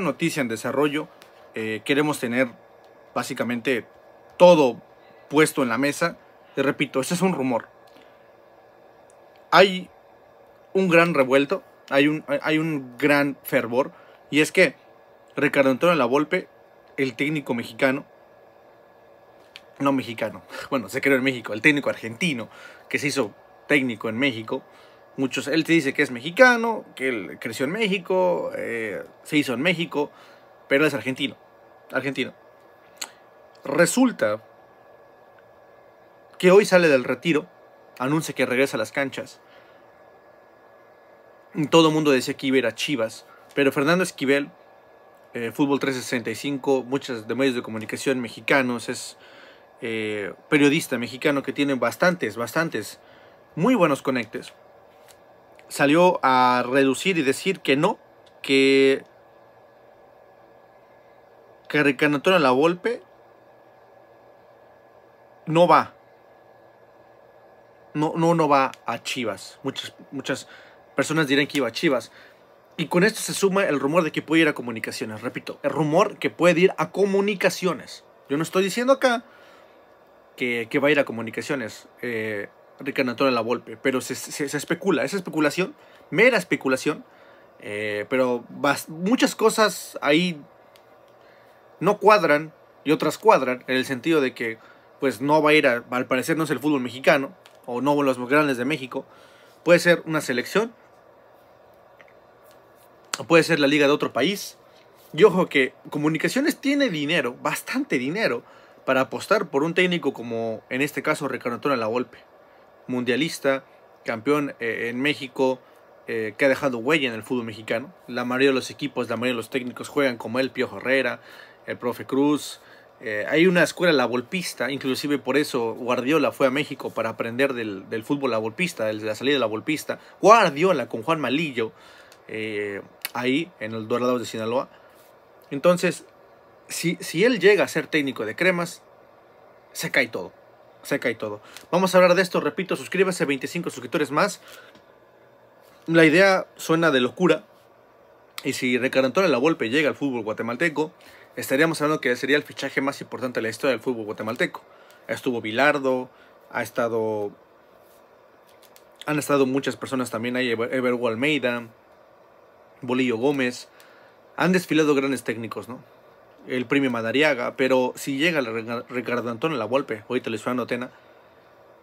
noticia en desarrollo, eh, queremos tener básicamente todo puesto en la mesa. repito, este es un rumor. Hay un gran revuelto, hay un, hay un gran fervor, y es que Ricardo Antonio Lavolpe, el técnico mexicano, no mexicano, bueno, se creó en México, el técnico argentino que se hizo técnico en México, Muchos, él te dice que es mexicano, que él creció en México, eh, se hizo en México, pero es argentino. Argentino. Resulta que hoy sale del retiro, anuncia que regresa a las canchas. Todo el mundo decía que iba a Chivas, pero Fernando Esquivel, eh, Fútbol 365, muchos de medios de comunicación mexicanos, es eh, periodista mexicano que tiene bastantes, bastantes, muy buenos conectes salió a reducir y decir que no, que, que Ricardo La golpe no va. No, no, no va a Chivas. Muchas, muchas personas dirán que iba a Chivas. Y con esto se suma el rumor de que puede ir a comunicaciones. Repito, el rumor que puede ir a comunicaciones. Yo no estoy diciendo acá que, que va a ir a comunicaciones. Eh, Ricardo Antonio La Volpe, pero se, especula, es especulación, mera especulación, eh, pero muchas cosas ahí no cuadran y otras cuadran, en el sentido de que pues no va a ir, a, al parecer no es el fútbol mexicano, o no los grandes de México, puede ser una selección, puede ser la liga de otro país. Y ojo que Comunicaciones tiene dinero, bastante dinero, para apostar por un técnico como en este caso Ricardo a La Volpe mundialista, campeón eh, en México, eh, que ha dejado huella en el fútbol mexicano. La mayoría de los equipos, la mayoría de los técnicos juegan como él, Piojo Herrera, el profe Cruz. Eh, hay una escuela la volpista, inclusive por eso Guardiola fue a México para aprender del, fútbol la volpista, de la salida de la volpista. Guardiola con Juan Malillo, ahí en el Dorados de Sinaloa. Entonces, si él llega a ser técnico de cremas, se cae todo seca y todo. Vamos a hablar de esto, repito, suscríbase, 25 suscriptores más. La idea suena de locura. Y si Recarantona La golpe llega al fútbol guatemalteco, estaríamos hablando que sería el fichaje más importante de la historia del fútbol guatemalteco. Estuvo Bilardo, ha estado. Han estado muchas personas también hay Evergo Almeida, Bolillo Gómez. Han desfilado grandes técnicos, ¿no? el premio Madariaga, pero si llega el Ricardo Antonio La golpe ahorita le suena Tena,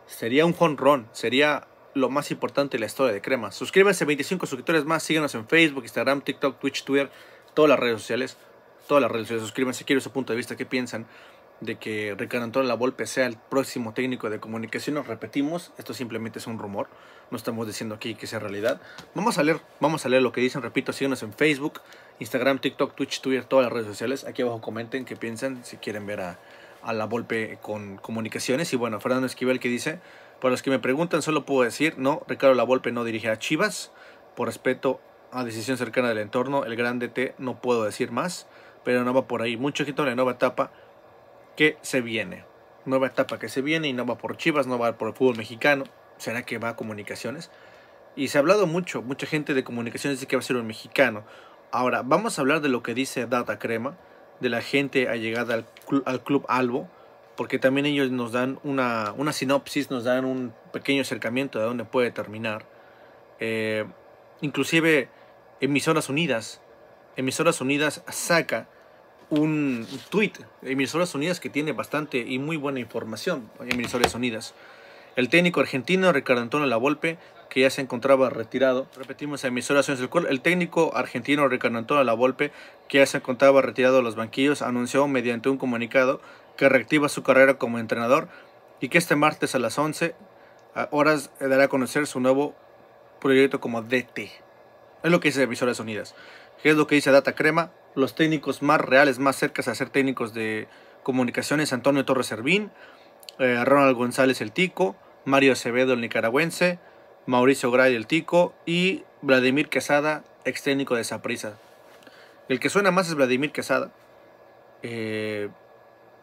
sería un jonrón, sería lo más importante En la historia de Crema. Suscríbanse, 25 suscriptores más, síganos en Facebook, Instagram, TikTok, Twitch, Twitter, todas las redes sociales, todas las redes sociales, suscríbanse, quiero su punto de vista, qué piensan de que Ricardo Antonio Volpe sea el próximo técnico de comunicaciones, repetimos, esto simplemente es un rumor, no estamos diciendo aquí que sea realidad. Vamos a leer, vamos a leer lo que dicen, repito, Síguenos en Facebook, Instagram, TikTok, Twitch, Twitter, todas las redes sociales. Aquí abajo comenten qué piensan, si quieren ver a, a Volpe con comunicaciones. Y bueno, Fernando Esquivel que dice, para los que me preguntan solo puedo decir, no, Ricardo Volpe no dirige a Chivas, por respeto a decisión cercana del entorno, el grande T no puedo decir más, pero no va por ahí. Mucho en la nueva etapa que se viene. Nueva etapa que se viene y no va por Chivas, no va por el fútbol mexicano. ¿Será que va a comunicaciones? Y se ha hablado mucho, mucha gente de comunicaciones dice que va a ser un mexicano. Ahora, vamos a hablar de lo que dice Data Crema, de la gente allegada al, al Club Albo, porque también ellos nos dan una, sinopsis, nos dan un pequeño acercamiento de dónde puede terminar. Eh, inclusive, Emisoras Unidas, Emisoras Unidas saca un tweet, Emisoras Unidas, que tiene bastante y muy buena información, Emisoras Unidas. El técnico argentino Ricardo Antonio Lavolpe, que ya se encontraba retirado, repetimos Emisoras Unidas el técnico argentino Ricardo Antonio Lavolpe, que ya se encontraba retirado de los banquillos, anunció mediante un comunicado que reactiva su carrera como entrenador y que este martes a las 11 horas eh, dará a conocer su nuevo proyecto como DT. Es lo que dice Emisoras Unidas. ¿Qué es lo que dice Data Crema? los técnicos más reales, más cercas a ser técnicos de comunicaciones, Antonio Torres Servín, eh, Ronald González el Tico, Mario Acevedo el nicaragüense, Mauricio Gray el Tico y Vladimir Quesada, ex técnico de Zaprisa. El que suena más es Vladimir Quesada. Eh,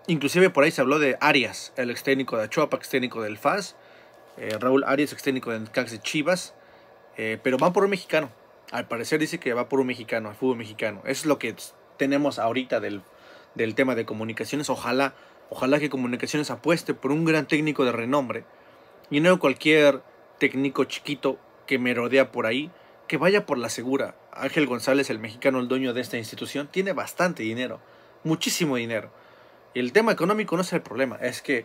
inclusive por ahí se habló de Arias, el ex técnico de Achuapa, ex técnico del FAS, eh, Raúl Arias, ex técnico del CAX de Chivas, pero van por un mexicano. Al parecer dice que va por un mexicano, al fútbol mexicano. es lo que tenemos ahorita del, tema de comunicaciones. Ojalá, ojalá que comunicaciones apueste por un gran técnico de renombre. Y no cualquier técnico chiquito que merodea por ahí, que vaya por la segura. Ángel González, el mexicano, el dueño de esta institución, tiene bastante dinero, muchísimo dinero. El tema económico no es el problema, es que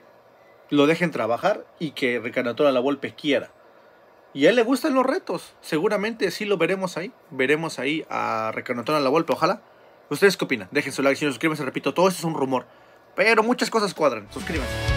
lo dejen trabajar y que Ricardo La Volpe quiera. Y a él le gustan los retos. Seguramente sí lo veremos ahí. Veremos ahí a Recanotón a la Vuelta ojalá. ¿Ustedes qué opinan? Dejen su like, si no suscríbanse, repito, todo esto es un rumor. Pero muchas cosas cuadran. Suscríbanse.